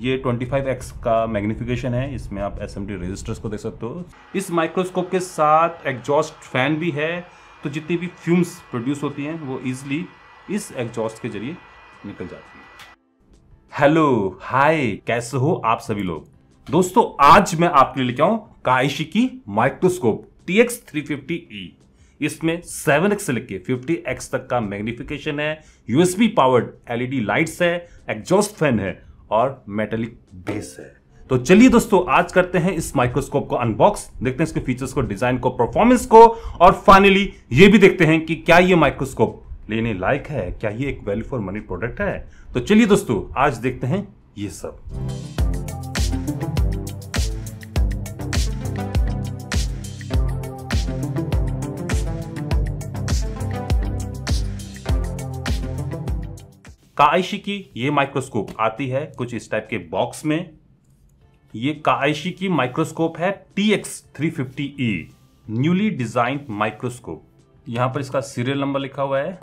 ये 25x का magnification है इसमें आप एस एम रजिस्टर्स को देख सकते हो इस माइक्रोस्कोप के साथ एग्जॉस्ट फैन भी है तो जितनी भी फ्यूम्स प्रोड्यूस होती हैं वो ईजिली इस एग्जॉस्ट के जरिए निकल जाती है हेलो हाय कैसे हो आप सभी लोग दोस्तों आज मैं आपके लिए लेके आऊं काइशी की microscope T X three fifty E इसमें एक्स से लेके एक्स तक का मैग्निफिकेशन है यूएसबी पावर्ड एलईडी लाइट्स है एग्जॉस्ट फैन है और मेटेलिक बेस है तो चलिए दोस्तों आज करते हैं इस माइक्रोस्कोप को अनबॉक्स देखते हैं इसके फीचर्स को डिजाइन को परफॉर्मेंस को और फाइनली ये भी देखते हैं कि क्या ये माइक्रोस्कोप लेने लायक है क्या ये एक वैल्यू फॉर मनी प्रोडक्ट है तो चलिए दोस्तों आज देखते हैं ये सब काइशी की ये माइक्रोस्कोप आती है कुछ इस टाइप के बॉक्स में ये काइशी की माइक्रोस्कोप है T X three fifty E newly design microscope यहां पर इसका सीरियल नंबर लिखा हुआ है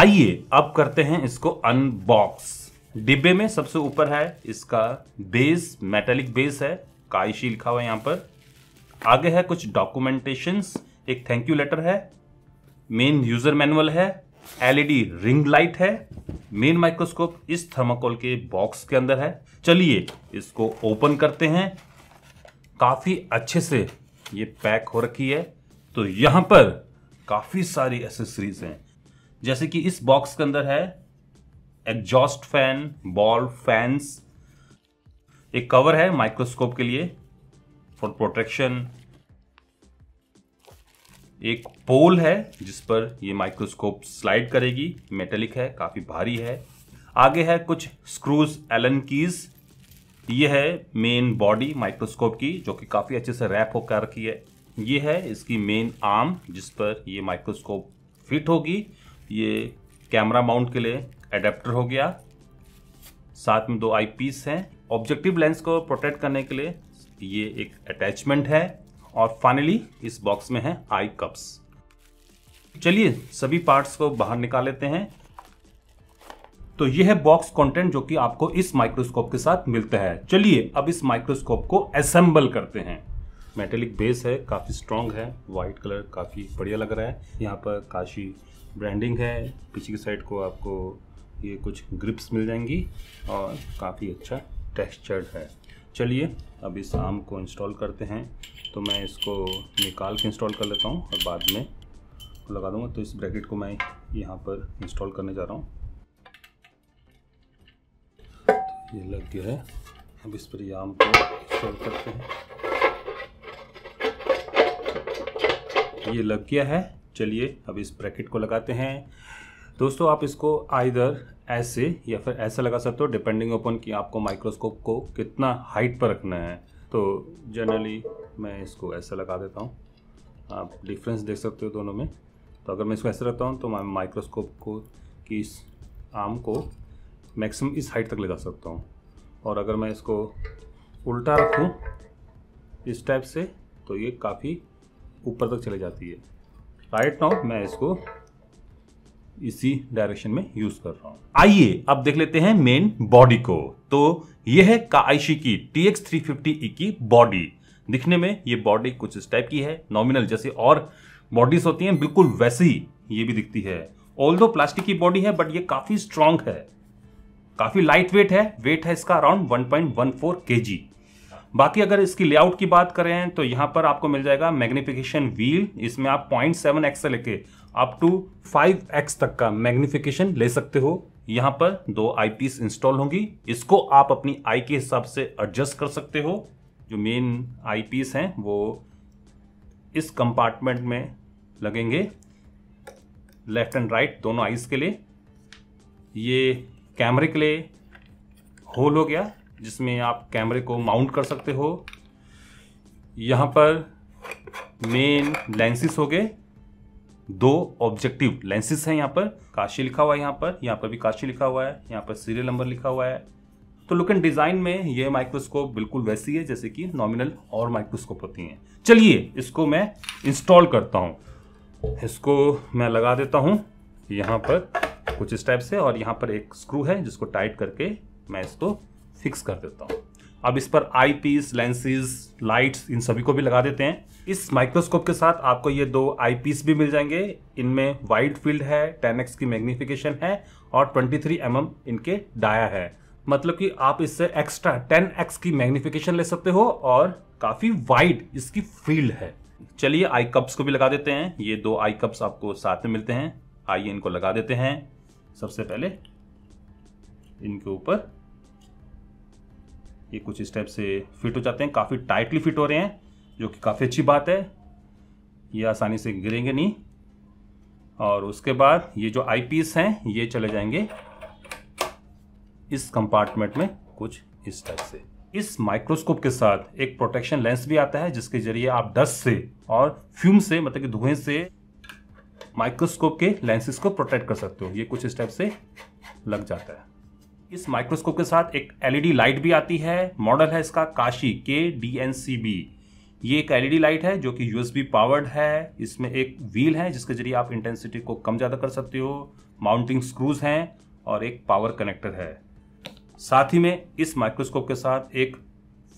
आइए अब करते हैं इसको अनबॉक्स डिब्बे में सबसे ऊपर है इसका बेस मेटेलिक बेस है काइशी लिखा हुआ है यहां पर आगे है कुछ डॉक्यूमेंटेशन एक थैंक यू लेटर है मेन यूजर मैनुअल है एलईडी रिंग लाइट है मेन माइक्रोस्कोप इस थर्माकोल के बॉक्स के अंदर है चलिए इसको ओपन करते हैं काफ़ी अच्छे से ये पैक हो रखी है तो यहां पर काफ़ी सारी एसेसरीज हैं जैसे कि इस बॉक्स के अंदर है एग्जॉस्ट फैन बॉल फैंस एक कवर है माइक्रोस्कोप के लिए फॉर प्रोटेक्शन एक पोल है जिस पर ये माइक्रोस्कोप स्लाइड करेगी मेटेलिक है काफ़ी भारी है आगे है कुछ स्क्रूज एलन कीज ये है मेन बॉडी माइक्रोस्कोप की जो कि काफ़ी अच्छे से रैप होकर रखी है ये है इसकी मेन आर्म जिस पर ये माइक्रोस्कोप फिट होगी ये कैमरा माउंट के लिए एडेप्टर हो गया साथ में दो आईपीस हैं ऑब्जेक्टिव लेंस को प्रोटेक्ट करने के लिए ये एक अटैचमेंट है और फाइनली इस बॉक्स में है आई कप्स चलिए सभी पार्ट्स को बाहर निकाल लेते हैं तो यह है बॉक्स कंटेंट जो कि आपको इस माइक्रोस्कोप के साथ मिलता है चलिए अब इस माइक्रोस्कोप को असेंबल करते हैं मेटेलिक बेस है काफ़ी स्ट्रॉन्ग है वाइट कलर काफ़ी बढ़िया लग रहा है यहाँ पर काशी ब्रांडिंग है पीछे की साइड को आपको ये कुछ ग्रिप्स मिल जाएंगी और काफ़ी अच्छा टेक्सचर्ड है चलिए अब इस आम को इंस्टॉल करते हैं तो मैं इसको निकाल के इंस्टॉल कर लेता हूँ और बाद में लगा दूँगा तो इस ब्रैकेट को मैं यहाँ पर इंस्टॉल करने जा रहा हूँ तो ये लग गया है अब इस पर आम को इंस्टॉल करते हैं ये लग गया है चलिए अब इस ब्रैकेट को लगाते हैं दोस्तों आप इसको आइधर ऐसे या फिर ऐसा लगा सकते हो डिपेंडिंग अपन कि आपको माइक्रोस्कोप को कितना हाइट पर रखना है तो जनरली मैं इसको ऐसा लगा देता हूँ आप डिफरेंस देख सकते हो दोनों में तो अगर मैं इसको ऐसे रखता हूँ तो मैं माइक्रोस्कोप को की इस आम को मैक्सिमम इस हाइट तक ले जा सकता हूँ और अगर मैं इसको उल्टा रखूँ इस टाइप से तो ये काफ़ी ऊपर तक चले जाती है राइट नाउ मैं इसको इसी डायरेक्शन में यूज कर रहा हूं आइए अब देख लेते हैं मेन बॉडी को तो यह है काइशी की टी एक्स थ्री फिफ्टी की बॉडी दिखने में ये बॉडी कुछ इस टाइप की है नॉमिनल जैसे और बॉडीज होती हैं बिल्कुल वैसे ही ये भी दिखती है ऑल दो प्लास्टिक की बॉडी है बट ये काफ़ी स्ट्रांग है काफ़ी लाइट वेट है वेट है इसका अराउंड 1.14 पॉइंट बाकी अगर इसकी लेआउट की बात करें तो यहां पर आपको मिल जाएगा मैग्निफिकेशन व्हील इसमें आप 0.7 एक्स से लेके अप टू फाइव एक्स तक का मैग्निफिकेशन ले सकते हो यहाँ पर दो आई इंस्टॉल होंगी इसको आप अपनी आई के हिसाब से एडजस्ट कर सकते हो जो मेन आई हैं वो इस कंपार्टमेंट में लगेंगे लेफ्ट एंड राइट दोनों आईज के लिए ये कैमरे के लिए होल हो गया जिसमें आप कैमरे को माउंट कर सकते हो यहाँ पर मेन लेंसेस हो गए दो ऑब्जेक्टिव लेंसेज हैं यहाँ पर काशी लिखा हुआ है यहाँ पर यहाँ पर भी काशी लिखा हुआ है यहाँ पर सीरियल नंबर लिखा हुआ है तो लुक एंड डिज़ाइन में ये माइक्रोस्कोप बिल्कुल वैसी है जैसे कि नॉमिनल और माइक्रोस्कोप होती हैं चलिए इसको मैं इंस्टॉल करता हूँ इसको मैं लगा देता हूँ यहाँ पर कुछ इस टाइप से और यहाँ पर एक स्क्रू है जिसको टाइट करके मैं इसको फिक्स कर देता हूँ अब इस पर आई पीस लेंसेज लाइट्स इन सभी को भी लगा देते हैं इस माइक्रोस्कोप के साथ आपको ये दो आई पीस भी मिल जाएंगे इनमें वाइड फील्ड है टेन एक्स की मैग्निफिकेशन है और 23 थ्री mm इनके डाया है मतलब कि आप इससे एक्स्ट्रा टेन एक्स की मैग्निफिकेशन ले सकते हो और काफ़ी वाइड इसकी फील्ड है चलिए आई कप्स को भी लगा देते हैं ये दो आई कप्स आपको साथ में मिलते हैं आइए इनको लगा देते हैं सबसे पहले इनके ऊपर ये कुछ इस टाइप से फिट हो जाते हैं काफ़ी टाइटली फिट हो रहे हैं जो कि काफ़ी अच्छी बात है ये आसानी से गिरेंगे नहीं और उसके बाद ये जो आई पीस हैं ये चले जाएंगे इस कंपार्टमेंट में कुछ इस टाइप से इस माइक्रोस्कोप के साथ एक प्रोटेक्शन लेंस भी आता है जिसके जरिए आप डस्ट से और फ्यूम से मतलब कि धुएं से माइक्रोस्कोप के लेंसेज को प्रोटेक्ट कर सकते हो ये कुछ इस टाइप से लग जाता है इस माइक्रोस्कोप के साथ एक एलईडी लाइट भी आती है मॉडल है इसका काशी के डी एन सी बी ये एक एलईडी लाइट है जो कि यूएसबी पावर्ड है इसमें एक व्हील है जिसके जरिए आप इंटेंसिटी को कम ज़्यादा कर सकते हो माउंटिंग स्क्रूज हैं और एक पावर कनेक्टर है साथ ही में इस माइक्रोस्कोप के साथ एक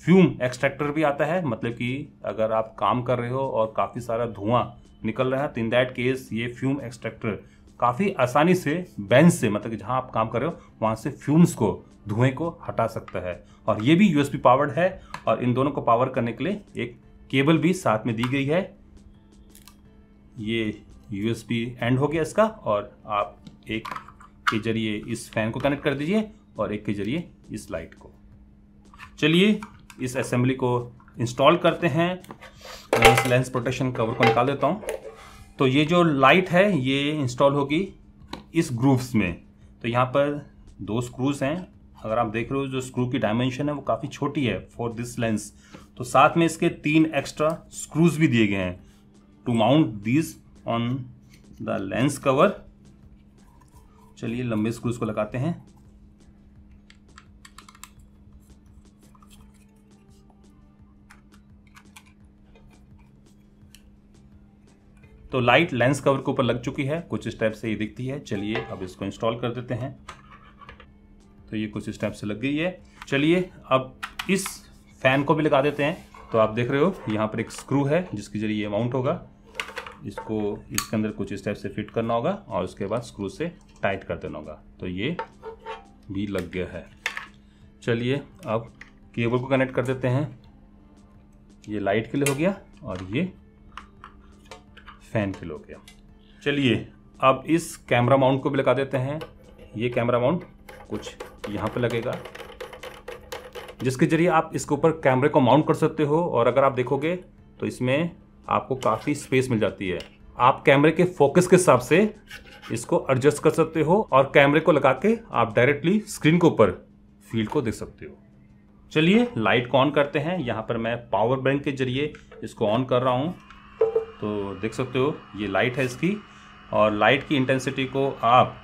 फ्यूम एक्सट्रैक्टर भी आता है मतलब कि अगर आप काम कर रहे हो और काफ़ी सारा धुआं निकल रहा है तो इन दैट केस ये फ्यूम एक्सट्रैक्टर काफ़ी आसानी से बेंच से मतलब कि जहाँ आप काम कर रहे हो वहाँ से फ्यूम्स को धुएं को हटा सकता है और ये भी यूएसबी पावर्ड है और इन दोनों को पावर करने के लिए एक केबल भी साथ में दी गई है ये यूएसबी एंड हो गया इसका और आप एक के जरिए इस फैन को कनेक्ट कर दीजिए और एक के जरिए इस लाइट को चलिए इस असेंबली को इंस्टॉल करते हैं इस लेंस प्रोटेक्शन कवर को निकाल देता हूँ तो ये जो लाइट है ये इंस्टॉल होगी इस ग्रूव्स में तो यहाँ पर दो स्क्रूज़ हैं अगर आप देख रहे हो जो स्क्रू की डायमेंशन है वो काफ़ी छोटी है फॉर दिस लेंस तो साथ में इसके तीन एक्स्ट्रा स्क्रूज भी दिए गए हैं to mount this on the lens cover चलिए लंबे स्क्रूज को लगाते हैं तो लाइट लेंस कवर के ऊपर लग चुकी है कुछ स्टेप से ये दिखती है चलिए अब इसको इंस्टॉल कर देते हैं तो ये कुछ स्टेप से लग गई है चलिए अब इस फैन को भी लगा देते हैं तो आप देख रहे हो यहाँ पर एक स्क्रू है जिसके जरिए ये माउंट होगा इसको इसके अंदर कुछ स्टेप से फिट करना होगा और उसके बाद स्क्रू से टाइट कर देना होगा तो ये भी लग गया है चलिए अब केबल को कनेक्ट कर देते हैं ये लाइट के लिए हो गया और ये फैन फिल हो गया चलिए अब इस कैमरा माउंट को भी लगा देते हैं ये कैमरा माउंट कुछ यहाँ पर लगेगा जिसके ज़रिए आप इसके ऊपर कैमरे को माउंट कर सकते हो और अगर आप देखोगे तो इसमें आपको काफ़ी स्पेस मिल जाती है आप कैमरे के फोकस के हिसाब से इसको एडजस्ट कर सकते हो और कैमरे को लगा के आप डायरेक्टली स्क्रीन के ऊपर फील्ड को देख सकते हो चलिए लाइट को ऑन करते हैं यहाँ पर मैं पावर बैंक के जरिए इसको ऑन कर रहा हूँ तो देख सकते हो ये लाइट है इसकी और लाइट की इंटेंसिटी को आप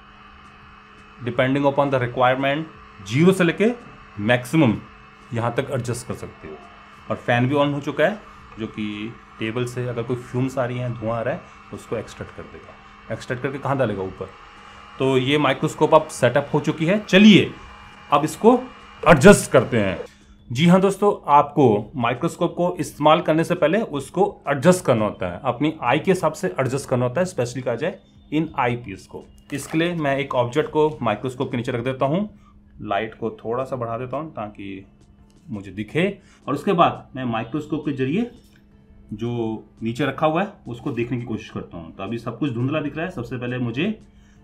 depending upon the requirement zero से लेके मैक्सिमम यहाँ तक एडजस्ट कर सकते हो और फैन भी ऑन हो चुका है जो कि टेबल से अगर कोई फ्यूम्स आ रही हैं धुआं आ रहा है तो उसको एक्सट्रैक्ट कर देगा एक्सट्रैक्ट करके कहाँ डालेगा ऊपर तो ये माइक्रोस्कोप अब सेटअप हो चुकी है चलिए अब इसको एडजस्ट करते हैं जी हाँ दोस्तों आपको माइक्रोस्कोप को इस्तेमाल करने से पहले उसको एडजस्ट करना होता है अपनी आई के हिसाब से एडजस्ट करना होता है स्पेशली कहा जाए इन आई पीस को इसके लिए मैं एक ऑब्जेक्ट को माइक्रोस्कोप के नीचे रख देता हूँ लाइट को थोड़ा सा बढ़ा देता हूँ ताकि मुझे दिखे और उसके बाद मैं माइक्रोस्कोप के जरिए जो नीचे रखा हुआ है उसको देखने की कोशिश करता हूँ तो अभी सब कुछ धुंधला दिख रहा है सबसे पहले मुझे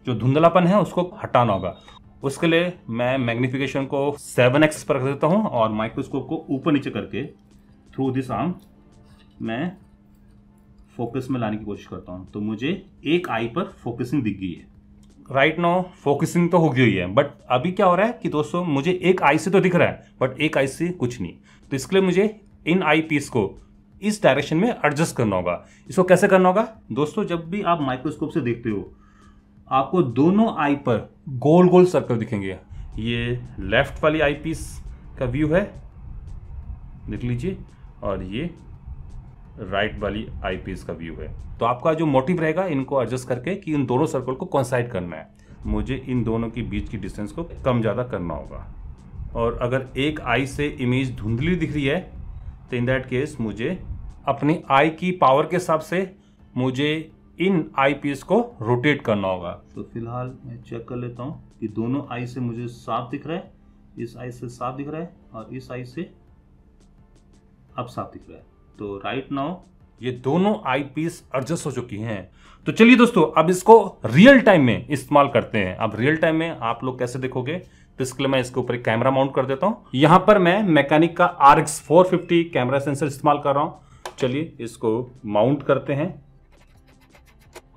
जो धुंधलापन है उसको हटाना होगा उसके लिए मैं मैग्निफिकेशन को सेवन एक्स पर रख देता हूँ और माइक्रोस्कोप को ऊपर नीचे करके थ्रू दिस आर्म मैं फोकस में लाने की कोशिश करता हूँ तो मुझे एक आई पर फोकसिंग दिख गई है राइट नो फोकसिंग तो हो गई है बट अभी क्या हो रहा है कि दोस्तों मुझे एक आई से तो दिख रहा है बट एक आई से कुछ नहीं तो इसके लिए मुझे इन आई पीस को इस डायरेक्शन में एडजस्ट करना होगा इसको कैसे करना होगा दोस्तों जब भी आप माइक्रोस्कोप से देखते हो आपको दोनों आई पर गोल गोल सर्कल दिखेंगे ये लेफ्ट वाली आई पीस का व्यू है देख लीजिए और ये राइट वाली आई पीस का व्यू है तो आपका जो मोटिव रहेगा इनको एडजस्ट करके कि इन दोनों सर्कल को कॉन्साइड करना है मुझे इन दोनों के बीच की डिस्टेंस को कम ज़्यादा करना होगा और अगर एक आई से इमेज धुंधली दिख रही है तो इन दैट केस मुझे अपनी आई की पावर के हिसाब से मुझे इन आई को रोटेट करना होगा तो फिलहाल मैं चेक कर लेता हूँ कि दोनों आई से मुझे साफ दिख रहा है इस आई से साफ दिख रहा है और इस आई से अब साफ दिख रहा है तो राइट नाउ ये दोनों आई पीस एडजस्ट हो चुकी हैं तो चलिए दोस्तों अब इसको रियल टाइम में इस्तेमाल करते हैं अब रियल टाइम में आप लोग कैसे देखोगे तो इसके लिए मैं इसके ऊपर कैमरा माउंट कर देता हूं यहां पर मैं मैकेनिक का R X four camera sensor इस्तेमाल कर रहा हूं चलिए इसको माउंट करते हैं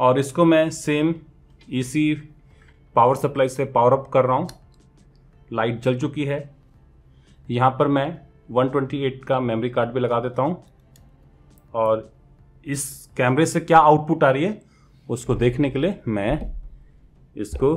और इसको मैं सेम इसी पावर सप्लाई से पावर अप कर रहा हूँ लाइट जल चुकी है यहाँ पर मैं 128 का मेमोरी कार्ड भी लगा देता हूँ और इस कैमरे से क्या आउटपुट आ रही है उसको देखने के लिए मैं इसको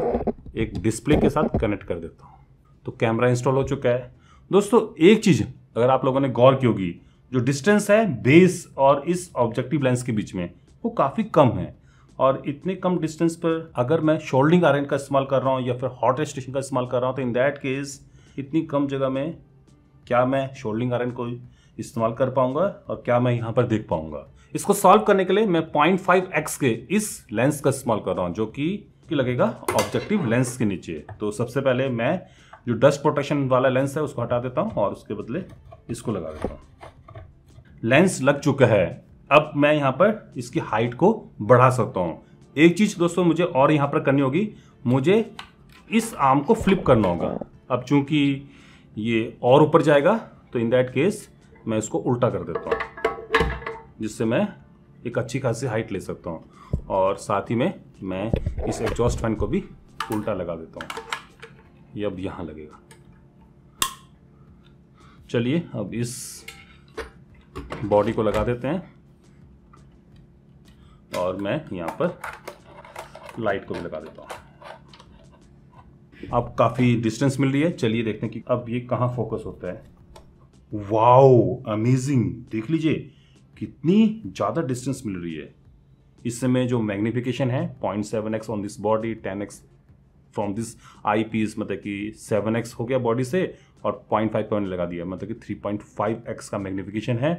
एक डिस्प्ले के साथ कनेक्ट कर देता हूँ तो कैमरा इंस्टॉल हो चुका है दोस्तों एक चीज़ अगर आप लोगों ने गौर की होगी जो डिस्टेंस है बेस और इस ऑब्जेक्टिव लेंस के बीच में वो काफ़ी कम है और इतने कम डिस्टेंस पर अगर मैं शोल्डिंग आयरन का इस्तेमाल कर रहा हूँ या फिर हॉट स्टेशन का इस्तेमाल कर रहा हूँ तो इन दैट केस इतनी कम जगह में क्या मैं शोल्डिंग आयरन को इस्तेमाल कर पाऊंगा और क्या मैं यहाँ पर देख पाऊंगा इसको सॉल्व करने के लिए मैं पॉइंट फाइव एक्स के इस लेंस का इस्तेमाल कर रहा हूँ जो कि लगेगा ऑब्जेक्टिव लेंस के नीचे तो सबसे पहले मैं जो डस्ट प्रोटेक्शन वाला लेंस है उसको हटा देता हूँ और उसके बदले इसको लगा देता हूँ लेंस लग चुका है अब मैं यहाँ पर इसकी हाइट को बढ़ा सकता हूँ एक चीज़ दोस्तों मुझे और यहाँ पर करनी होगी मुझे इस आर्म को फ्लिप करना होगा अब चूंकि ये और ऊपर जाएगा तो इन दैट केस मैं इसको उल्टा कर देता हूँ जिससे मैं एक अच्छी खासी हाइट ले सकता हूँ और साथ ही में मैं इस एग्जॉस्ट फैन को भी उल्टा लगा देता हूँ ये अब यहाँ लगेगा चलिए अब इस बॉडी को लगा देते हैं और मैं यहाँ पर लाइट को भी लगा देता हूँ अब काफ़ी डिस्टेंस मिल रही है चलिए देखते हैं कि अब ये कहाँ फोकस होता है वाओ अमेजिंग देख लीजिए कितनी ज़्यादा डिस्टेंस मिल रही है इस समय जो मैग्निफिकेशन है point seven X on this body ten X from this eye piece मतलब कि सेवन एक्स हो गया बॉडी से और पॉइंट फाइव पॉइंट लगा दिया मतलब कि थ्री पॉइंट फाइव एक्स का मैग्निफिकेशन है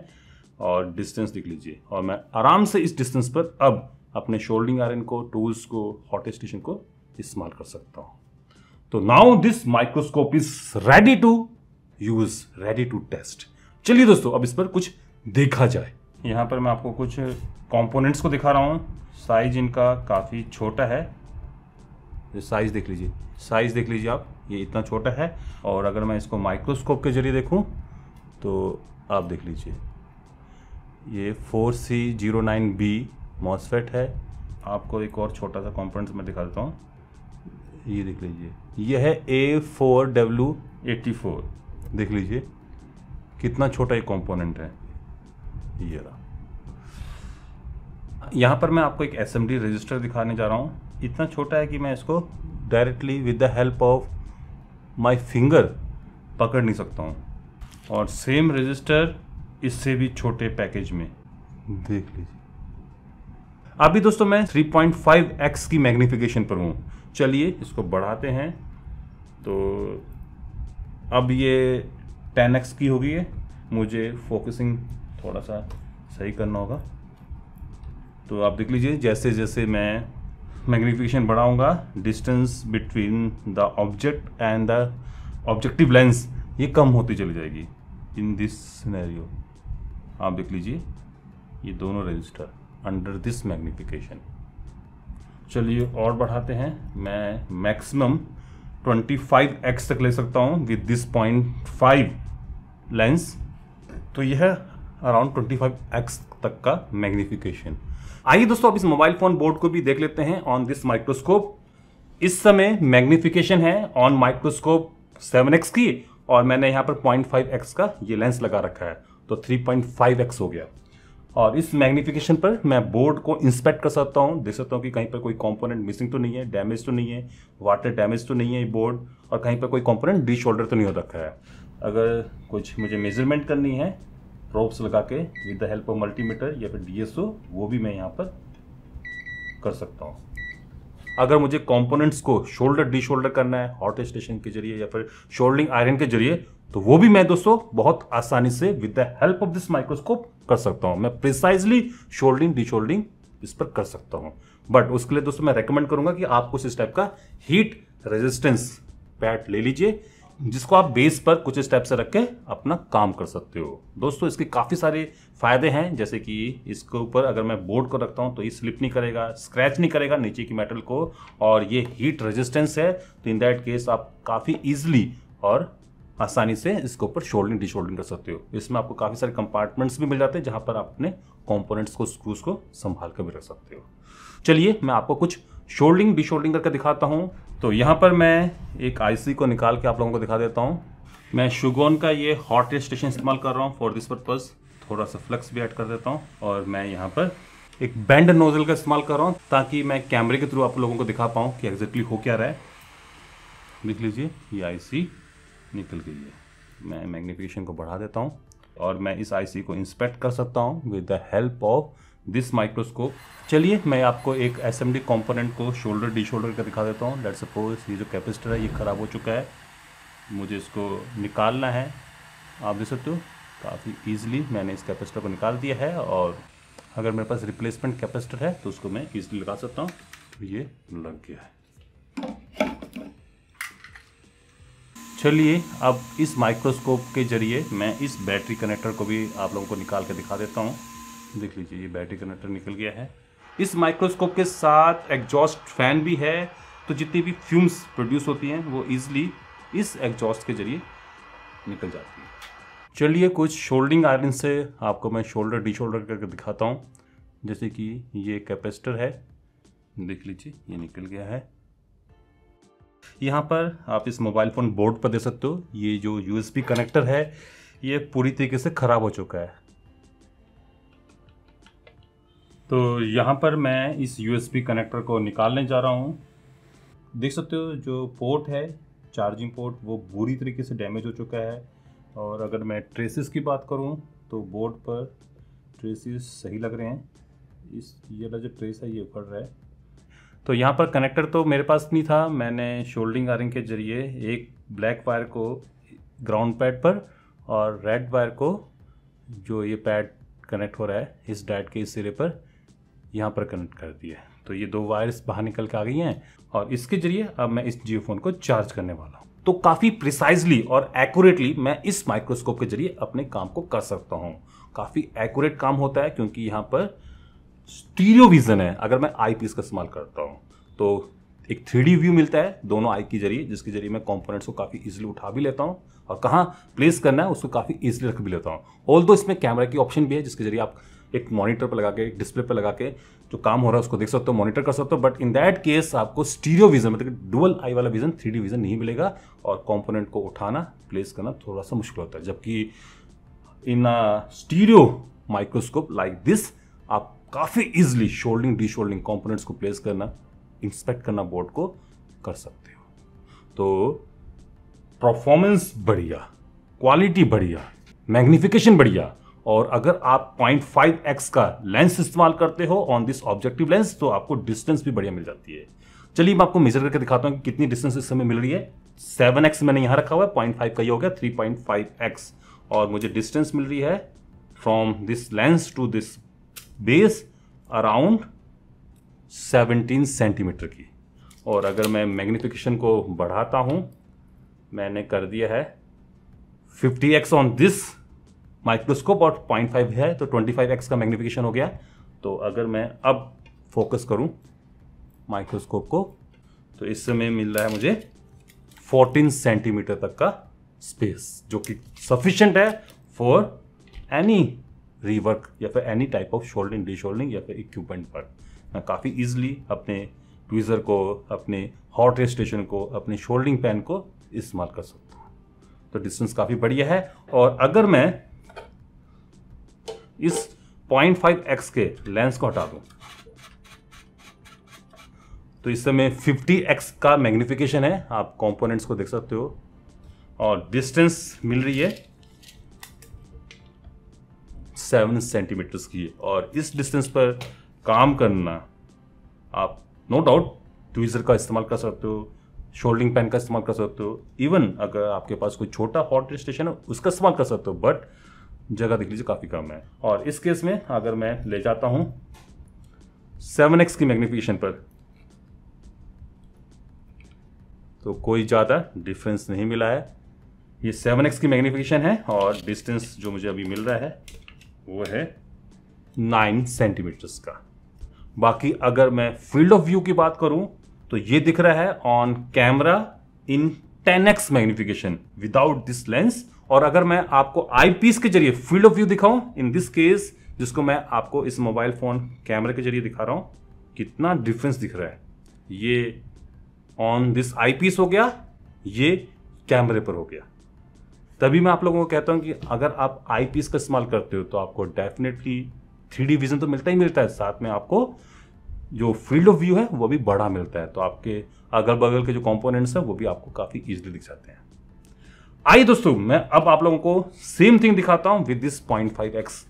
और डिस्टेंस लिख लीजिए और मैं आराम से इस डिस्टेंस पर अब अपने शोल्डिंग आयरन को टूल्स को हॉट स्टेशन को इस्तेमाल कर सकता हूँ तो now this microscope is ready to use ready to test चलिए दोस्तों अब इस पर कुछ देखा जाए यहाँ पर मैं आपको कुछ कंपोनेंट्स को दिखा रहा हूँ साइज इनका काफ़ी छोटा है साइज देख लीजिए साइज देख लीजिए आप ये इतना छोटा है और अगर मैं इसको माइक्रोस्कोप के जरिए देखूँ तो आप देख लीजिए ये four C zero nine B MOSFET है आपको एक और छोटा सा कॉम्पोनेंट्स मैं दिखा देता हूँ ये देख लीजिए यह है A four W eighty four देख लीजिए कितना छोटा ये कॉम्पोनेंट है ये रहा यहाँ पर मैं आपको एक एस रजिस्टर दिखाने जा रहा हूँ इतना छोटा है कि मैं इसको directly with the help of my finger पकड़ नहीं सकता हूँ और सेम रजिस्टर इससे भी छोटे पैकेज में देख लीजिए अभी दोस्तों मैं 3.5x की मैग्निफिकेशन पर हूँ चलिए इसको बढ़ाते हैं तो अब ये 10x की होगी है मुझे फोकसिंग थोड़ा सा सही करना होगा तो आप देख लीजिए जैसे जैसे मैं मैग्निफिकेशन बढ़ाऊंगा distance between the object and the objective lens ये कम होती चली जाएगी इन दिस सिनेरियो आप देख लीजिए ये दोनों रजिस्टर अंडर दिस मैग्निफिकेशन चलिए और बढ़ाते हैं मैं मैक्सिमम 25x तक ले सकता हूँ with this point five lens तो यह अराउंड 25x तक का मैग्निफिकेशन आइए दोस्तों अब इस मोबाइल फ़ोन बोर्ड को भी देख लेते हैं ऑन दिस माइक्रोस्कोप इस समय मैग्निफिकेशन है ऑन माइक्रोस्कोप 7x की और मैंने यहाँ पर 0.5x का ये लेंस लगा रखा है तो 3.5x हो गया और इस मैग्निफिकेशन पर मैं बोर्ड को इंस्पेक्ट कर सकता हूँ देख सकता हूँ कि कहीं पर कोई कंपोनेंट मिसिंग तो नहीं है डैमेज तो नहीं है वाटर डैमेज तो नहीं है ये बोर्ड और कहीं पर कोई कंपोनेंट डी शोल्डर तो नहीं हो रखा है अगर कुछ मुझे मेजरमेंट करनी है प्रोप्स लगा के with the help of multimeter या फिर डी वो भी मैं यहाँ पर कर सकता हूँ अगर मुझे कंपोनेंट्स को शोल्डर डी शोल्डर करना है हॉट स्टेशन के जरिए या फिर शोल्डिंग आयरन के जरिए तो वो भी मैं दोस्तों बहुत आसानी से with the help of this microscope कर सकता हूँ मैं प्रिसाइजली शोल्डिंग डिशोल्डिंग इस पर कर सकता हूँ बट उसके लिए दोस्तों मैं रेकमेंड करूंगा कि आप कुछ इस टाइप का हीट रेजिस्टेंस पैड ले लीजिए जिसको आप बेस पर कुछ स्टेप से रख के अपना काम कर सकते हो दोस्तों इसके काफ़ी सारे फायदे हैं जैसे कि इसके ऊपर अगर मैं बोर्ड को रखता हूँ तो ये स्लिप नहीं करेगा स्क्रैच नहीं करेगा नीचे की मेटल को और ये हीट रेजिस्टेंस है तो इन दैट केस आप काफ़ी इजिली और आसानी से इसके ऊपर शोल्डिंग डिशोल्डिंग कर सकते हो इसमें आपको काफ़ी सारे कंपार्टमेंट्स भी मिल जाते हैं जहाँ पर आप अपने कॉम्पोनेंट्स को स्क्रूज को संभाल कर भी रख सकते हो चलिए मैं आपको कुछ शोल्डिंग डिशोल्डिंग करके दिखाता हूँ तो यहाँ पर मैं एक आईसी को निकाल के आप लोगों को दिखा देता हूँ मैं शुगोन का ये हॉट एयर स्टेशन इस्तेमाल कर रहा हूँ फॉर दिस पर्पज़ थोड़ा सा फ्लक्स भी ऐड कर देता हूँ और मैं यहाँ पर एक बैंड नोजल का इस्तेमाल कर रहा हूँ ताकि मैं कैमरे के थ्रू आप लोगों को दिखा पाऊँ कि एग्जैक्टली हो क्या रहा है देख लीजिए ये आईसी निकल गई है मैं मैग्नीफिकेशन को बढ़ा देता हूँ और मैं इस आईसी को इंस्पेक्ट कर सकता हूँ with the help of this microscope चलिए मैं आपको एक एस एम डी कॉम्पोनेंट को शोल्डर डी शोल्डर का दिखा देता हूँ लेट सपोज ये जो कैपेसिटर है ये ख़राब हो चुका है मुझे इसको निकालना है आप देख सकते हो काफ़ी ईजिली मैंने इस कैपेसिटर को निकाल दिया है और अगर मेरे पास रिप्लेसमेंट कैपेसिटर है तो उसको मैं ईजिली लगा सकता हूँ तो ये लग गया है चलिए अब इस माइक्रोस्कोप के ज़रिए मैं इस बैटरी कनेक्टर को भी आप लोगों को निकाल के दिखा देता हूँ देख लीजिए ये बैटरी कनेक्टर निकल गया है इस माइक्रोस्कोप के साथ एग्जॉस्ट फैन भी है तो जितनी भी फ्यूम्स प्रोड्यूस होती हैं वो ईजिली इस एग्जॉस्ट के ज़रिए निकल जाती है चलिए कुछ शोल्डिंग आयरन से आपको मैं शोल्डर डी शोल्डर करके दिखाता हूँ जैसे कि ये कैपेसिटर है देख लीजिए ये निकल गया है यहाँ पर आप इस मोबाइल फ़ोन बोर्ड पर दे सकते हो ये जो यू कनेक्टर है ये पूरी तरीके से ख़राब हो चुका है तो यहाँ पर मैं इस यू कनेक्टर को निकालने जा रहा हूँ देख सकते हो जो पोर्ट है चार्जिंग पोर्ट वो बुरी तरीके से डैमेज हो चुका है और अगर मैं ट्रेसिस की बात करूँ तो बोर्ड पर ट्रेसिस सही लग रहे हैं इस ये वाला जो ट्रेस है ये उखड़ रहा है तो यहाँ पर कनेक्टर तो मेरे पास नहीं था मैंने शोल्डिंग आरिंग के जरिए एक ब्लैक वायर को ग्राउंड पैड पर और रेड वायर को जो ये पैड कनेक्ट हो रहा है इस डैट के इस सिरे पर यहाँ पर कनेक्ट कर दिया तो ये दो वायर्स बाहर निकल के आ गई हैं और इसके जरिए अब मैं इस जियो फ़ोन को चार्ज करने वाला हूँ तो काफ़ी प्रिसाइजली और एक्यूरेटली मैं इस माइक्रोस्कोप के जरिए अपने काम को कर सकता हूँ काफ़ी एक्यूरेट काम होता है क्योंकि यहाँ पर स्टीरियो विजन है अगर मैं आई पीस का इस्तेमाल करता हूँ तो एक थ्री व्यू मिलता है दोनों आई के जरिए जिसके जरिए मैं कंपोनेंट्स को काफ़ी इजीली उठा भी लेता हूँ और कहाँ प्लेस करना है उसको काफ़ी इजीली रख भी लेता हूँ ऑल दो इसमें कैमरा की ऑप्शन भी है जिसके जरिए आप एक मॉनिटर पर लगा के एक डिस्प्ले पर लगा के जो काम हो रहा है उसको देख सकते हो मॉनिटर कर सकते हो बट इन दैट केस आपको स्टीरियो विजन मतलब डुअल आई वाला विजन थ्री विजन नहीं मिलेगा और कॉम्पोनेंट को उठाना प्लेस करना थोड़ा सा मुश्किल होता है जबकि in stereo microscope like this आप काफ़ी easily soldering desoldering components को प्लेस करना इंस्पेक्ट करना बोर्ड को कर सकते हो तो परफॉर्मेंस बढ़िया क्वालिटी बढ़िया मैग्निफिकेशन बढ़िया और अगर आप एक्स का लेंस इस्तेमाल करते हो ऑन दिस ऑब्जेक्टिव लेंस तो आपको डिस्टेंस भी बढ़िया मिल जाती है चलिए मैं आपको मेजर करके दिखाता हूँ कि कितनी डिस्टेंस इस समय मिल रही है सेवन एक्स मैंने यहाँ रखा हुआ है फाइव का ये हो गया थ्री पॉइंट फाइव एक्स और मुझे डिस्टेंस मिल रही है from this lens to this base around 17 centimetre की और अगर मैं मैग्नीफिकेशन को बढ़ाता हूं मैंने कर दिया है 50x ऑन दिस माइक्रोस्कोप और 0.5 है तो 25x का मैग्नीफिकेशन हो गया तो अगर मैं अब फोकस करूं माइक्रोस्कोप को तो इस समय मिल रहा है मुझे 14 सेंटीमीटर तक का स्पेस जो कि सफिशेंट है फॉर एनी रीवर्क या फिर any type of soldering desoldering या फिर इक्विपमेंट पर मैं काफ़ी ईजिली अपने ट्वीज़र को अपने हॉट स्टेशन को अपने शोल्डिंग पैन को इस्तेमाल कर सकता हूँ तो डिस्टेंस काफ़ी बढ़िया है और अगर मैं इस पॉइंट फाइव एक्स के लेंस को हटा दूँ तो इस समय फिफ्टी एक्स का मैग्निफिकेशन है आप कंपोनेंट्स को देख सकते हो और डिस्टेंस मिल रही है सेवन सेंटीमीटर्स की है और इस डिस्टेंस पर काम करना आप नो डाउट ट्वीज़र का इस्तेमाल कर सकते हो शोल्डिंग पेन का इस्तेमाल कर सकते हो इवन अगर आपके पास कोई छोटा हॉट स्टेशन है उसका इस्तेमाल कर सकते हो बट जगह देख लीजिए काफ़ी कम है और इस केस में अगर मैं ले जाता हूँ सेवन एक्स की मैग्निफिकेशन पर तो कोई ज़्यादा डिफरेंस नहीं मिला है ये सेवन एक्स की मैग्निफिकेशन है और डिस्टेंस जो मुझे अभी मिल रहा है वो है नाइन सेंटीमीटर्स का बाकी अगर मैं फील्ड ऑफ व्यू की बात करूं तो ये दिख रहा है on camera in ten x magnification without this lens और अगर मैं आपको आई पीस के जरिए फील्ड ऑफ व्यू दिखाऊं इन दिस केस जिसको मैं आपको इस मोबाइल फोन कैमरे के जरिए दिखा रहा हूं कितना डिफरेंस दिख रहा है ये ऑन दिस आई पीस हो गया ये कैमरे पर हो गया तभी मैं आप लोगों को कहता हूँ कि अगर आप आई का इस्तेमाल करते हो तो आपको डेफिनेटली थ्री विजन तो मिलता ही मिलता है साथ में आपको जो फील्ड ऑफ व्यू है वो भी बड़ा मिलता है तो आपके अगल बगल के जो कॉम्पोनेंट्स हैं वो भी आपको काफ़ी ईजिली दिख जाते हैं आइए दोस्तों मैं अब आप लोगों को सेम थिंग दिखाता हूं with this point five x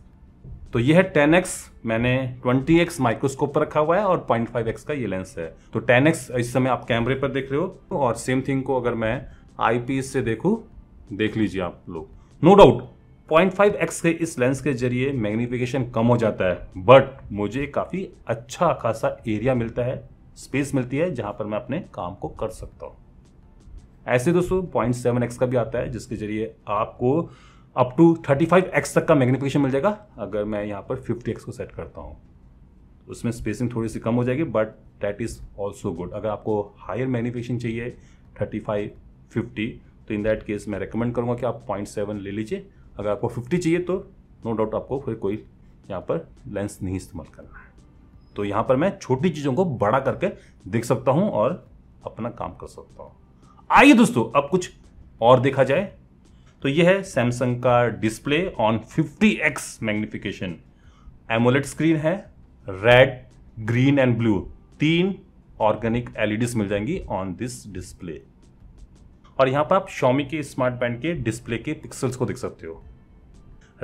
तो ये है टेन एक्स मैंने ट्वेंटी एक्स माइक्रोस्कोप पर रखा हुआ है और पॉइंट फाइव एक्स का ये लेंस है तो टेन एक्स इस समय आप कैमरे पर देख रहे हो और सेम थिंग को अगर मैं आई से देखूँ देख लीजिए आप लोग no doubt point five x के इस लेंस के जरिए मैग्निफिकेशन कम हो जाता है बट मुझे काफ़ी अच्छा खासा एरिया मिलता है स्पेस मिलती है जहां पर मैं अपने काम को कर सकता हूँ ऐसे दोस्तों पॉइंट सेवन एक्स का भी आता है जिसके जरिए आपको up to thirty five x तक का मैग्निफिकेशन मिल जाएगा अगर मैं यहाँ पर फिफ्टी एक्स को सेट करता हूँ उसमें स्पेसिंग थोड़ी सी कम हो जाएगी but that is also good अगर आपको हायर मैग्निफिकेशन चाहिए थर्टी फाइव फिफ्टी तो इन दैट केस मैं रिकमेंड करूँगा कि आप पॉइंट सेवन ले लीजिए अगर आपको फिफ्टी चाहिए तो नो डाउट आपको फिर कोई यहाँ पर लेंस नहीं इस्तेमाल करना है तो यहाँ पर मैं छोटी चीज़ों को बड़ा करके देख सकता हूँ और अपना काम कर सकता हूँ आइए दोस्तों अब कुछ और देखा जाए तो यह है सैमसंग का display on fifty x magnification AMOLED screen है रेड ग्रीन एंड ब्लू तीन ऑर्गेनिक एलईडीज e मिल जाएंगी ऑन दिस डिस्प्ले और यहाँ पर आप शॉमी के स्मार्ट बैंड के डिस्प्ले के पिक्सल्स को देख सकते हो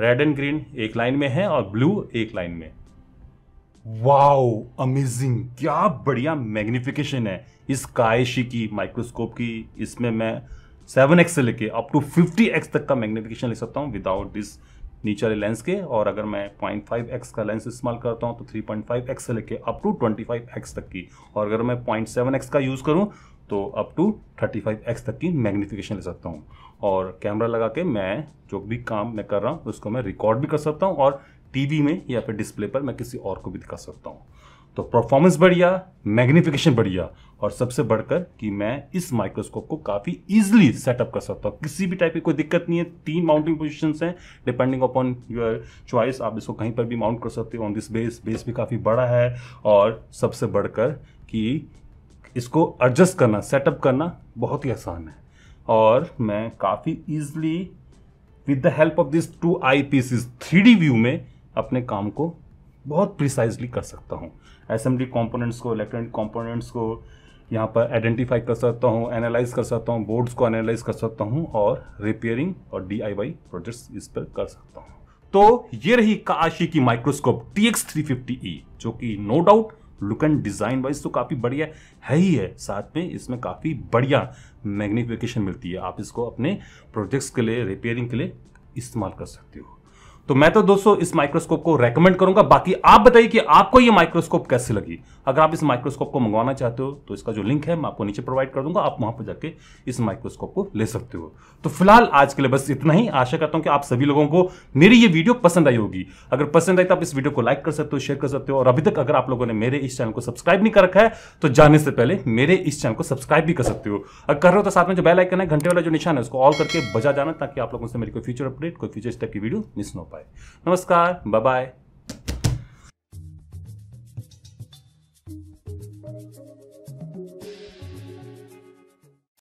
रेड एंड ग्रीन एक लाइन में है और ब्लू एक लाइन में वाओ अमेजिंग क्या बढ़िया मैग्निफिकेशन है इस कायशी की माइक्रोस्कोप की इसमें मैं सेवन एक्स से लेके अप टू फिफ्टी एक्स तक का मैग्निफिकेशन ले सकता हूँ विदाउट दिस नीचे वाले लेंस के और अगर मैं पॉइंट फाइव एक्स का लेंस इस्तेमाल करता हूँ तो थ्री पॉइंट फाइव एक्स से लेके up to twenty five x तक की और अगर मैं पॉइंट सेवन एक्स का यूज़ करूँ तो अप टू 35x तक की मैग्नीफिकेशन ले सकता हूँ और कैमरा लगा के मैं जो भी काम मैं कर रहा हूँ उसको मैं रिकॉर्ड भी कर सकता हूँ और टीवी में या फिर डिस्प्ले पर मैं किसी और को भी दिखा सकता हूँ तो परफॉर्मेंस बढ़िया मैग्नीफिकेशन बढ़िया और सबसे बढ़कर कि मैं इस माइक्रोस्कोप को काफ़ी ईजिली सेटअप कर सकता हूँ किसी भी टाइप की कोई दिक्कत नहीं है तीन माउंटिंग पोजिशन हैं डिपेंडिंग अपॉन योर चॉइस आप इसको कहीं पर भी माउंट कर सकते हो ऑन दिस बेस बेस भी काफ़ी बड़ा है और सबसे बढ़कर कि इसको एडजस्ट करना सेटअप करना बहुत ही आसान है और मैं काफ़ी easily with the help of this two eyepieces three view में अपने काम को बहुत प्रिसाइजली कर सकता हूँ एसएमडी कंपोनेंट्स को इलेक्ट्रॉनिक कंपोनेंट्स को यहाँ पर आइडेंटिफाई कर सकता हूँ एनालाइज कर सकता हूँ बोर्ड्स को एनालाइज कर सकता हूँ और रिपेयरिंग और डी प्रोजेक्ट्स इस पर कर सकता हूँ तो ये रही काशी की microscope T X three fifty E जो कि no doubt look and design wise तो काफ़ी बढ़िया है ही है साथ में इसमें काफ़ी बढ़िया मैग्निफिकेशन मिलती है आप इसको अपने प्रोजेक्ट्स के लिए रिपेयरिंग के लिए इस्तेमाल कर सकते हो तो मैं तो दोस्तों इस माइक्रोस्कोप को रेकमेंड करूंगा बाकी आप बताइए कि आपको ये माइक्रोस्कोप कैसे लगी अगर आप इस माइक्रोस्कोप को मंगवाना चाहते हो तो इसका जो लिंक है मैं आपको नीचे प्रोवाइड कर दूंगा आप वहां पर जाके इस माइक्रोस्कोप को ले सकते हो तो फिलहाल आज के लिए बस इतना ही आशा करता हूं कि आप सभी लोगों को मेरी ये वीडियो पसंद आई होगी अगर पसंद आई तो आप इस वीडियो को लाइक कर सकते हो शेयर कर सकते हो और अभी तक अगर आप लोगों ने मेरे इस चैनल को सब्सक्राइब नहीं कर रखा है तो जाने से पहले मेरे इस चैनल को सब्सक्राइब भी कर सकते हो अगर कर रहे हो तो साथ में जो बेलाइकन है घंटे वाला जो निशान है उसको ऑल करके बजा जाना ताकि आप लोगों से मेरी कोई फ्यूचर अपडेट कोई फ्यूचर स्टेप की वीडियो मिस न हो पाए नमस्कार बाय